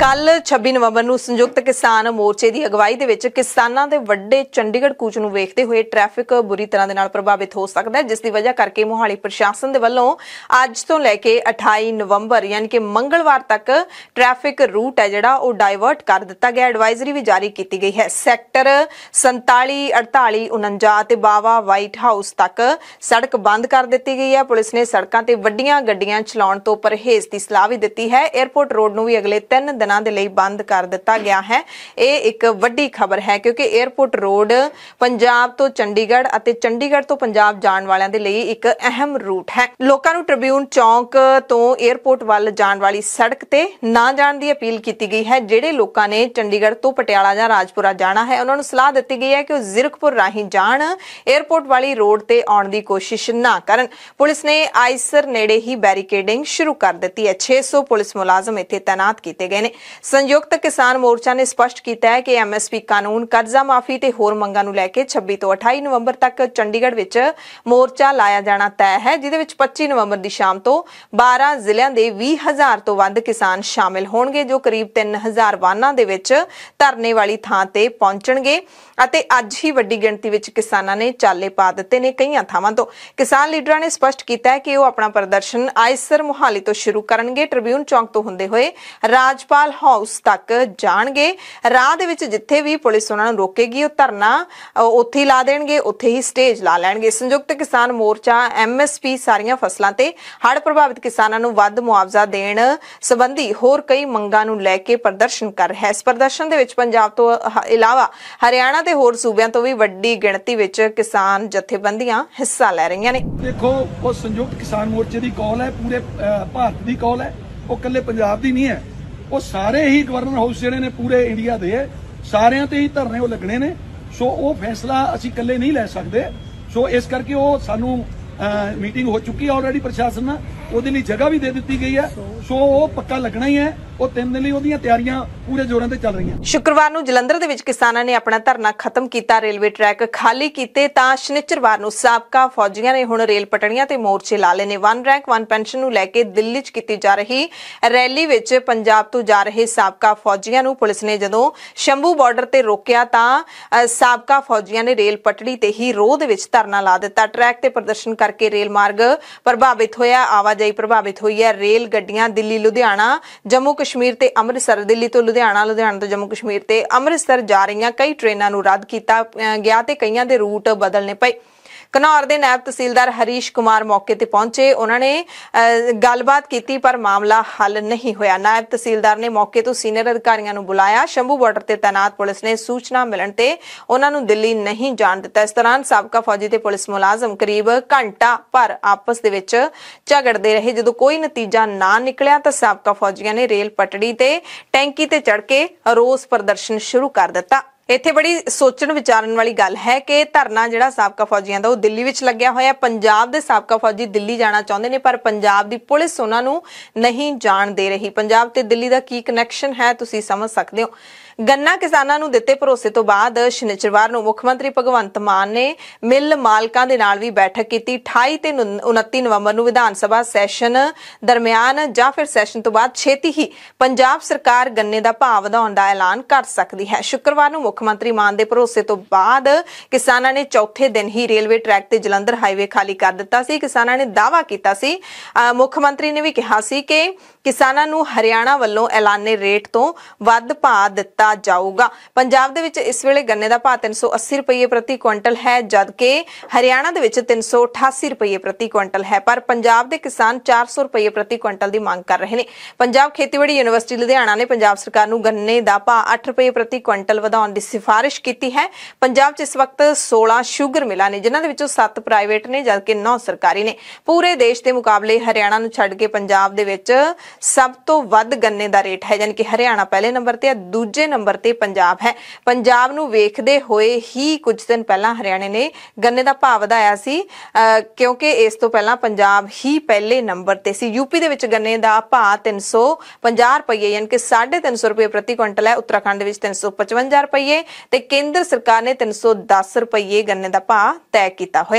ਕੱਲ 26 ਨਵੰਬਰ ਨੂੰ ਸੰਯੁਕਤ ਕਿਸਾਨ ਮੋਰਚੇ ਦੀ ਅਗਵਾਈ ਦੇ ਵਿੱਚ ਕਿਸਾਨਾਂ ਦੇ ਵੱਡੇ ਚੰਡੀਗੜ੍ਹ ਕੂਚ ਨੂੰ ਵੇਖਦੇ ਹੋਏ ਟ੍ਰੈਫਿਕ ਬੁਰੀ ਤਰ੍ਹਾਂ ਦੇ ਨਾਲ ਪ੍ਰਭਾਵਿਤ ਹੋ ਸਕਦਾ ਹੈ ਜਿਸ ਦੀ ਵਜ੍ਹਾ ਕਰਕੇ ਮੋਹਾਲੀ ਪ੍ਰਸ਼ਾਸਨ ਦੇ ਵੱਲੋਂ ਅੱਜ ਤੋਂ ਲੈ ਕੇ 28 ਨਵੰਬਰ ਯਾਨੀ ਕਿ ਮੰਗਲਵਾਰ ਤੱਕ ਟ੍ਰੈਫਿਕ ਰੂਟ ਹੈ ਜਿਹੜਾ ਉਹ ਡਾਇਵਰਟ ਕਰ ਦਿੱਤਾ ਗਿਆ ਐਡਵਾਈਜ਼ਰੀ ਵੀ ਜਾਰੀ ਕੀਤੀ ਗਈ ਹੈ ਸੈਕਟਰ 47 48 49 ਅਤੇ ਬਾਵਾ ਵਾਈਟ ਹਾਊਸ ਤੱਕ ਸੜਕ ਬੰਦ ਕਰ ਦਿੱਤੀ ਗਈ ਹੈ ਪੁਲਿਸ ਨੇ ਸੜਕਾਂ ਤੇ ਵੱਡੀਆਂ ਗੱਡੀਆਂ ਚਲਾਉਣ ਤੋਂ ਪਰਹੇਜ਼ ਦੀ ਸਲਾਹ ਵੀ ਦਿੱਤੀ ਹੈ 에어ਪੋਰਟ ਰੋਡ ਨੂੰ ਵੀ ਅਗਲੇ 3 ਦਿਨ ਦਿਨਾਂ ਦੇ ਲਈ ਬੰਦ ਕਰ ਦਿੱਤਾ ਗਿਆ ਹੈ ਇਹ ਇੱਕ ਵੱਡੀ ਖਬਰ ਹੈ ਕਿਉਂਕਿ 에어ਪੋਰਟ ਰੋਡ ਪੰਜਾਬ ਤੋਂ ਚੰਡੀਗੜ੍ਹ ਅਤੇ ਚੰਡੀਗੜ੍ਹ ਤੋਂ ਪੰਜਾਬ ਜਾਣ ਵਾਲਿਆਂ ਦੇ ਲਈ ਇੱਕ ਅਹਿਮ ਰੂਟ ਹੈ ਲੋਕਾਂ ਨੂੰ ਟ੍ਰਿਬਿਊਨ ਚੌਂਕ ਤੋਂ 에어ਪੋਰਟ ਵੱਲ ਜਾਣ ਵਾਲੀ ਸੜਕ ਤੇ ਨਾ ਜਾਣ ਦੀ ਅਪੀਲ ਕੀਤੀ ਗਈ ਹੈ ਜਿਹੜੇ ਲੋਕਾਂ ਨੇ ਚੰਡੀਗੜ੍ਹ ਤੋਂ ਪਟਿਆਲਾ ਜਾਂ ਰਾਜਪੁਰਾ ਜਾਣਾ ਹੈ ਉਹਨਾਂ ਨੂੰ ਸਲਾਹ ਦਿੱਤੀ ਗਈ ਹੈ ਕਿ ਉਹ ਜ਼ਿਰਕਪੁਰ ਰਾਹੀਂ ਜਾਣ 에어ਪੋਰਟ ਵਾਲੀ ਰੋਡ ਤੇ ਆਉਣ ਦੀ ਕੋਸ਼ਿਸ਼ ਨਾ ਕਰਨ ਪੁਲਿਸ ਨੇ ਆਈਸਰ ਨੇੜੇ ਹੀ ਬੈਰੀਕੇਡਿੰਗ ਸ਼ੁਰੂ ਕਰ ਦਿੱਤੀ ਹੈ 600 ਪੁਲਿਸ ਮੁਲਾਜ਼ਮ ਇੱਥੇ ਤਾਇਨਾਤ ਕੀਤੇ ਗਏ ਨੇ ਸੰਯੁਕਤ ਕਿਸਾਨ ਮੋਰਚਾ ਨੇ ਸਪਸ਼ਟ ਕੀਤਾ ਹੈ ਕਿ ਐਮਐਸਪੀ ਕਾਨੂੰਨ ਕਰਜ਼ਾ ਮਾਫੀ ਤੇ ਹੋਰ ਮੰਗਾਂ ਨੂੰ ਲੈ ਕੇ 26 ਤੋਂ 28 ਨਵੰਬਰ ਤੱਕ ਚੰਡੀਗੜ੍ਹ ਵਿੱਚ ਮੋਰਚਾ ਲਾਇਆ ਜਾਣਾ ਤੈਅ ਹੈ ਜਿਹਦੇ ਵਿੱਚ 25 ਨਵੰਬਰ ਦੀ ਸ਼ਾਮ ਤੋਂ 12 ਜ਼ਿਲ੍ਹਿਆਂ ਦੇ 20000 ਤੋਂ ਵੱਧ ਕਿਸਾਨ ਸ਼ਾਮਿਲ ਹੋਣਗੇ ਜੋ ਕਰੀਬ 3000 ਵਾਹਨਾਂ ਦੇ ਵਿੱਚ ਧਰਨੇ ਵਾਲੀ ਥਾਂ ਤੇ ਪਹੁੰਚਣਗੇ ਅਤੇ ਅੱਜ ਹੀ ਵੱਡੀ ਗਿਣਤੀ ਵਿੱਚ ਕਿਸਾਨਾਂ ਨੇ ਚਾਲੇ ਪਾ ਦਿੱਤੇ ਨੇ ਕਈਆਂ ਥਾਵਾਂ ਤੋਂ ਕਿਸਾਨ ਲੀਡਰਾਂ ਨੇ ਸਪਸ਼ਟ ਕੀਤਾ ਹੈ ਕਿ ਉਹ ਆਪਣਾ ਪ੍ਰਦਰਸ਼ਨ ਆਇਸਰ ਮੁਹਾਲੀ ਤੋਂ ਸ਼ੁਰੂ ਕਰਨਗੇ ਟ੍ਰਿਬਿਊਨ ਚੌਂਕ ਤੋਂ ਹੁੰਦੇ ਹੋਏ ਰਾਜਪਾਲ ਜਵਾਹਰਲਾਲ ਹਾਊਸ ਤੱਕ ਜਾਣਗੇ ਰਾਹ ਦੇ ਵਿੱਚ ਜਿੱਥੇ ਵੀ ਪੁਲਿਸ ਉਹਨਾਂ ਨੂੰ ਰੋਕੇਗੀ ਉਹ ਧਰਨਾ ਉੱਥੇ ਹੀ ਲਾ ਦੇਣਗੇ ਉੱਥੇ ਹੀ ਸਟੇਜ ਲਾ ਲੈਣਗੇ ਸੰਯੁਕਤ ਕਿਸਾਨ ਮੋਰਚਾ ਐਮਐਸਪੀ ਸਾਰੀਆਂ ਫਸਲਾਂ ਤੇ ਹੜ੍ਹ ਪ੍ਰਭਾਵਿਤ ਕਿਸਾਨਾਂ ਨੂੰ ਵੱਧ ਮੁਆਵਜ਼ਾ ਦੇਣ ਸੰਬੰਧੀ ਹੋਰ ਕਈ ਮੰਗਾਂ ਨੂੰ ਲੈ ਕੇ ਪ੍ਰਦਰਸ਼ਨ ਕਰ ਰਿਹਾ ਹੈ ਇਸ ਪ੍ਰਦਰਸ਼ਨ ਦੇ ਵਿੱਚ ਪੰਜਾਬ ਤੋਂ ਇਲਾਵਾ ਹਰਿਆਣਾ ਤੇ ਹੋਰ ਸੂਬਿਆਂ ਤੋਂ ਵੀ ਵੱਡੀ ਗਿਣਤੀ ਵਿੱਚ ਕਿਸਾਨ ਜਥੇਬੰਦੀਆਂ ਹਿੱਸਾ ਲੈ ਰਹੀਆਂ ਨੇ ਦੇਖੋ ਉਹ ਸੰਯੁਕਤ ਕਿਸਾਨ ਮੋਰਚੇ ਦੀ ਕਾਲ ਹੈ ਪੂਰੇ ਭਾਰਤ ਦੀ ਕਾਲ ਹੈ ਉਹ ਇਕੱਲੇ ਪੰਜਾਬ ਦੀ ਨਹੀਂ ਹੈ ਉਹ ਸਾਰੇ ਹੀ ਗਵਰਨਰ ਹਾਊਸ ਜਿਹੜੇ ਨੇ ਪੂਰੇ ਇੰਡੀਆ ਦੇ ਸਾਰਿਆਂ ਤੇ ਹੀ ਧਰਨੇ ਉਹ ਲੱਗਣੇ ਨੇ ਸੋ ਉਹ ਫੈਸਲਾ ਅਸੀਂ ਇਕੱਲੇ ਨਹੀਂ ਲੈ ਸਕਦੇ ਸੋ ਇਸ ਕਰਕੇ ਉਹ ਸਾਨੂੰ ਮੀਟਿੰਗ ਹੋ ਚੁੱਕੀ ਆਲਰੇਡੀ ਪ੍ਰਸ਼ਾਸਨ ਨਾਲ ਉਹਦੇ ਲਈ ਜਗ੍ਹਾ ਵੀ ਦੇ ਦਿੱਤੀ ਗਈ ਹੈ ਸੋ ਉਹ ਪੱਕਾ ਲੱਗਣਾ ਹੀ ਹੈ ਉਹ ਤਿੰਨ ਦਿਨ ਲਈ ਉਹਦੀਆਂ ਤਿਆਰੀਆਂ ਪੂਰੇ ਜ਼ੋਰਾਂ ਤੇ ਚੱਲ ਰਹੀਆਂ ਸ਼ੁੱਕਰਵਾਰ ਨੂੰ ਜਲੰਧਰ ਦੇ ਵਿੱਚ ਕਿਸਾਨਾਂ ਨੇ ਆਪਣਾ ਧਰਨਾ ਖਤਮ ਕੀਤਾ ਰੇਲਵੇ ਟਰੈਕ ਖਾਲੀ ਕੀਤੇ ਤਾਂ ਸ਼ਨੀਚਰਵਾਰ ਨੂੰ ਸਾਬਕਾ ਫੌਜੀਆਂ ਨੇ ਹੁਣ ਰੇਲ ਪਟੜੀਆਂ ਤੇ ਮੋਰਚੇ ਲਾ ਲਏ ਨੇ ਵਨ ਰੈਂਕ ਵਨ ਪੈਨਸ਼ਨ ਨੂੰ ਲੈ ਕੇ ਦਿੱਲੀ 'ਚ ਕੀਤੀ ਜਾ ਰਹੀ ਰੈਲੀ ਵਿੱਚ ਪੰਜਾਬ ਤੋਂ ਜਾ ਰਹੇ ਸਾਬਕਾ ਫੌਜੀਆਂ ਨੂੰ ਪੁਲਿਸ ਨੇ ਜਦੋਂ ਸ਼ੰਭੂ ਬਾਰਡਰ ਤੇ ਰੋਕਿਆ ਤਾਂ ਸਾਬਕਾ ਫੌਜੀਆਂ ਨੇ ਰੇਲ ਪਟੜੀ ਤੇ ਹੀ ਰੋਹ ਦੇ ਵਿੱਚ ਧਰਨਾ ਲਾ ਦਿੱਤਾ ਟਰੈਕ ਤੇ ਪ੍ਰਦਰਸ਼ਨ ਕਰਕੇ ਰੇਲ ਮਾਰਗ ਪ੍ਰਭਾਵਿਤ ਹੋਇਆ ਆਵਾਜਾਈ ਪ੍ਰਭਾਵਿਤ ਹੋਈ ਹੈ ਰੇਲ ਗੱਡੀਆਂ ਦਿੱਲੀ ਲੁਧਿਆਣਾ ਜੰਮੂ ਕਸ਼ਮੀਰ ਤੇ ਅੰਮ੍ਰਿਤਸਰ ਦਿੱਲੀ ਤੋਂ ਲੁਧਿਆਣਾ ਲੁਧਿਆਣਾ ਤੋਂ ਜੰਮੂ ਕਸ਼ਮੀਰ ਤੇ ਅੰਮ੍ਰਿਤਸਰ ਜਾ ਰਹੀਆਂ ਕਈ ਟ੍ਰੇਨਾਂ ਨੂੰ ਰੱਦ ਕੀਤਾ ਗਿਆ ਤੇ ਕਈਆਂ ਦੇ ਰੂਟ ਬਦਲਨੇ ਪਏ ਘਨੌਰ ਦੇ ਨਾਇਬ ਤਹਿਸੀਲਦਾਰ ਹਰੀਸ਼ ਕੁਮਾਰ ਮੌਕੇ ਤੇ ਪਹੁੰਚੇ ਉਹਨਾਂ ਨੇ ਗੱਲਬਾਤ ਕੀਤੀ ਪਰ ਮਾਮਲਾ ਹੱਲ ਨਹੀਂ ਹੋਇਆ ਨਾਇਬ ਤਹਿਸੀਲਦਾਰ ਨੇ ਮੌਕੇ ਤੋਂ ਸੀਨੀਅਰ ਅਧਿਕਾਰੀਆਂ ਨੂੰ ਬੁਲਾਇਆ ਸ਼ੰਭੂ ਬਾਰਡਰ ਤੇ ਤਾਇਨਾਤ ਪੁਲਿਸ ਨੇ ਸੂਚਨਾ ਮਿਲਣ ਤੇ ਉਹਨਾਂ ਨੂੰ ਦਿੱਲੀ ਨਹੀਂ ਜਾਣ ਦਿੱਤਾ ਇਸ ਦੌਰਾਨ ਸਾਬਕਾ ਫੌਜੀ ਤੇ ਪੁਲਿਸ ਮੁਲਾਜ਼ਮ ਕਰੀਬ ਘੰਟਾ ਪਰ ਆਪਸ ਦੇ ਵਿੱਚ ਝਗੜਦੇ ਰਹੇ ਜਦੋਂ ਕੋਈ ਨਤੀਜਾ ਨਾ ਨਿਕਲਿਆ ਤਾਂ ਸਾਬਕਾ ਫੌਜੀਆਂ ਨੇ ਰੇਲ ਪਟੜੀ ਤੇ ਟੈਂਕੀ ਤੇ ਚੜ ਕੇ ਰੋਸ ਪ੍ਰਦਰਸ਼ਨ ਸ਼ੁਰੂ ਕਰ ਦਿੱਤਾ ਇੱਥੇ ਬੜੀ ਸੋਚਣ ਵਿਚਾਰਨ ਵਾਲੀ ਗੱਲ ਹੈ ਕਿ ਧਰਨਾ ਜਿਹੜਾ ਸਾਬਕਾ ਫੌਜੀਆਂ ਦਾ ਉਹ ਦਿੱਲੀ ਵਿੱਚ ਲੱਗਿਆ ਹੋਇਆ ਪੰਜਾਬ ਦੇ ਸਾਬਕਾ ਫੌਜੀ ਦਿੱਲੀ ਜਾਣਾ ਚਾਹੁੰਦੇ ਨੇ ਪਰ ਪੰਜਾਬ ਦੀ ਪੁਲਿਸ ਉਹਨਾਂ ਨੂੰ ਨਹੀਂ ਜਾਣ ਦੇ ਰਹੀ ਪੰਜਾਬ ਤੇ ਦਿੱਲੀ ਦਾ ਕੀ ਕਨੈਕਸ਼ਨ ਹੈ ਤੁਸੀਂ ਸਮਝ ਸਕਦੇ ਹੋ ਗੰਨਾ ਕਿਸਾਨਾਂ ਨੂੰ ਦਿੱਤੇ ਭਰੋਸੇ ਤੋਂ ਬਾਅਦ ਸ਼ਨੀਚਰਵਾਰ ਨੂੰ ਮੁੱਖ ਮੰਤਰੀ ਭਗਵੰਤ ਮਾਨ ਨੇ ਮਿਲ ਮਾਲਕਾਂ ਦੇ ਨਾਲ ਵੀ ਬੈਠਕ ਕੀਤੀ 28 ਤੇ 29 ਨਵੰਬਰ ਨੂੰ ਵਿਧਾਨ ਸਭਾ ਸੈਸ਼ਨ ਦਰਮਿਆਨ ਜਾਂ ਫਿਰ ਸੈਸ਼ਨ ਤੋਂ ਬਾਅਦ ਛੇਤੀ ਹੀ ਪੰਜਾਬ ਸਰਕਾਰ ਗੰਨੇ ਦਾ ਭਾਅ ਵਧਾਉਣ ਦਾ ਐਲਾਨ ਕਰ ਸਕਦੀ ਹੈ ਸ਼ੁੱਕਰਵਾਰ ਨੂੰ ਮੁੱਖ ਮੰਤਰੀ ਮਾਨ ਦੇ ਭਰੋਸੇ ਤੋਂ ਬਾਅਦ ਕਿਸਾਨਾਂ ਨੇ ਚੌਥੇ ਦਿਨ ਹੀ ਰੇਲਵੇ ਟਰੈਕ ਤੇ ਜਲੰਧਰ ਹਾਈਵੇ ਖਾਲੀ ਕਰ ਦਿੱਤਾ ਸੀ ਕਿਸਾਨਾਂ ਨੇ ਦਾਵਾ ਕੀਤਾ ਸੀ ਮੁੱਖ ਮੰਤਰੀ ਨੇ ਵੀ ਕਿਹਾ ਸੀ ਕਿ ਕਿਸਾਨਾਂ ਨੂੰ ਹਰਿਆਣਾ ਵੱਲੋਂ ਐਲਾਨੇ ਰੇਟ ਤੋਂ ਵੱਧ ਭਾਅ ਦਿੱਤਾ ਜਾਊਗਾ ਪੰਜਾਬ ਦੇ ਵਿੱਚ ਇਸ ਵੇਲੇ ਗੰਨੇ ਦਾ ਭਾਅ 380 ਰੁਪਏ ਪ੍ਰਤੀ ਕੁਇੰਟਲ ਹੈ ਜਦਕਿ ਹਰਿਆਣਾ ਦੇ ਵਿੱਚ 388 ਰੁਪਏ ਪ੍ਰਤੀ ਕੁਇੰਟਲ ਹੈ ਪਰ ਪੰਜਾਬ ਦੇ ਕਿਸਾਨ 400 ਰੁਪਏ ਪ੍ਰਤੀ ਕੁਇੰਟਲ ਦੀ ਮੰਗ ਕਰ ਰਹੇ ਨੇ ਪੰਜਾਬ ਖੇਤੀਬਾੜੀ ਯੂਨੀਵਰਸਿਟੀ ਲੁਧਿਆਣਾ ਨੇ ਪੰਜਾਬ ਸਰਕਾਰ ਨੂੰ ਗੰਨੇ ਦਾ ਭਾਅ 8 ਰੁਪਏ ਪ੍ਰਤੀ ਕੁਇੰਟਲ ਵਧਾਉਣ ਦੀ ਸਿਫਾਰਿਸ਼ ਕੀਤੀ ਹੈ ਪੰਜਾਬ 'ਚ ਇਸ ਵਕਤ 16 ਸ਼ੂਗਰ ਮਿਲਾਂ ਨੇ ਜਿਨ੍ਹਾਂ ਦੇ ਵਿੱਚੋਂ 7 ਪ੍ਰਾਈਵੇਟ ਨੇ ਜਦਕਿ 9 ਸਰਕਾਰੀ ਨੇ ਪੂਰੇ ਦੇਸ਼ ਦੇ ਮੁਕਾਬਲੇ ਹਰਿਆਣਾ ਨੂੰ ਛੱਡ ਕੇ ਪੰਜਾਬ ਦੇ ਵਿੱਚ ਸਭ ਤੋਂ ਵੱਧ ਗੰਨੇ ਦਾ ਰੇਟ ਹੈ ਯਾਨੀ ਕਿ ਹਰਿਆਣਾ ਪਹਿਲੇ ਨੰਬਰ ਤੇ ਹੈ ਦੂਜੇ ਨੰਬਰ ਤੇ ਪੰਜਾਬ ਹੈ ਪੰਜਾਬ ਨੂੰ ਵੇਖਦੇ ਹੋਏ ਹੀ ਕੁਝ ਦਿਨ ਪਹਿਲਾਂ ਹਰਿਆਣੇ ਨੇ ਗੰਨੇ ਦਾ ਭਾਅ ਵਧਾਇਆ ਸੀ ਕਿਉਂਕਿ ਇਸ ਤੋਂ ਪਹਿਲਾਂ ਪੰਜਾਬ ਹੀ ਪਹਿਲੇ ਨੰਬਰ ਤੇ ਸੀ ਯੂਪੀ ਦੇ ਵਿੱਚ ਗੰਨੇ ਦਾ ਭਾਅ 350 ਰੁਪਏ ਯਾਨੀ ਕਿ 350 ਰੁਪਏ ਪ੍ਰਤੀ ਕੁਇੰਟਲ ਹੈ ਉੱਤਰਾਖੰਡ ਦੇ ਵਿੱਚ 355 ਰੁਪਏ ਤੇ ਕੇਂਦਰ ਸਰਕਾਰ ਨੇ 310 ਰੁਪਏ ਗੰਨੇ ਦਾ ਭਾਅ ਤੈਅ ਕੀਤਾ ਹੋਇਆ